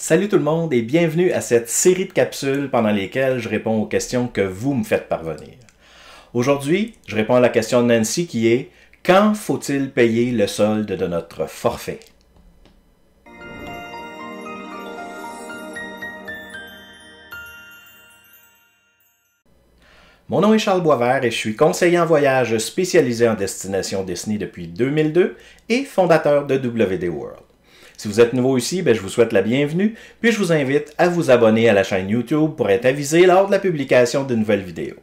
Salut tout le monde et bienvenue à cette série de capsules pendant lesquelles je réponds aux questions que vous me faites parvenir. Aujourd'hui, je réponds à la question de Nancy qui est Quand faut-il payer le solde de notre forfait Mon nom est Charles Boisvert et je suis conseiller en voyage spécialisé en destination Disney depuis 2002 et fondateur de WD World. Si vous êtes nouveau ici, ben, je vous souhaite la bienvenue, puis je vous invite à vous abonner à la chaîne YouTube pour être avisé lors de la publication de nouvelles vidéos.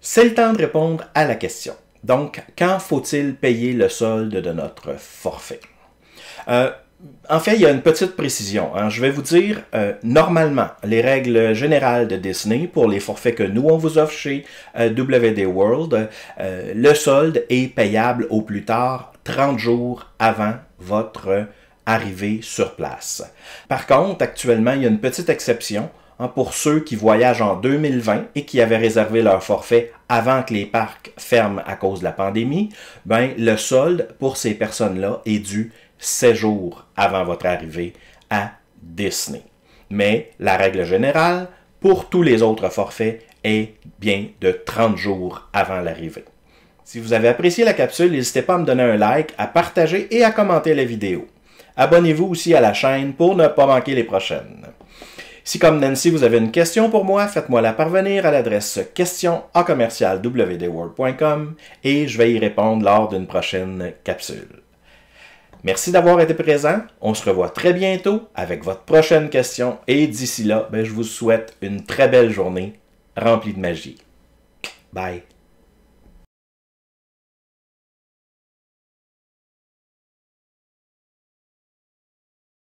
C'est le temps de répondre à la question. Donc, quand faut-il payer le solde de notre forfait? Euh, en fait, il y a une petite précision. Hein. Je vais vous dire, euh, normalement, les règles générales de Disney pour les forfaits que nous, on vous offre chez euh, WD World, le solde est payable au plus tard 30 jours avant votre arrivée sur place. Par contre, actuellement, il y a une petite exception hein, pour ceux qui voyagent en 2020 et qui avaient réservé leur forfait avant que les parcs ferment à cause de la pandémie, ben, le solde pour ces personnes-là est dû 7 jours avant votre arrivée à Disney. Mais la règle générale, pour tous les autres forfaits, est bien de 30 jours avant l'arrivée. Si vous avez apprécié la capsule, n'hésitez pas à me donner un like, à partager et à commenter la vidéo. Abonnez-vous aussi à la chaîne pour ne pas manquer les prochaines. Si comme Nancy, vous avez une question pour moi, faites-moi la parvenir à l'adresse question commercial et je vais y répondre lors d'une prochaine capsule. Merci d'avoir été présent. On se revoit très bientôt avec votre prochaine question. Et d'ici là, ben, je vous souhaite une très belle journée remplie de magie. Bye.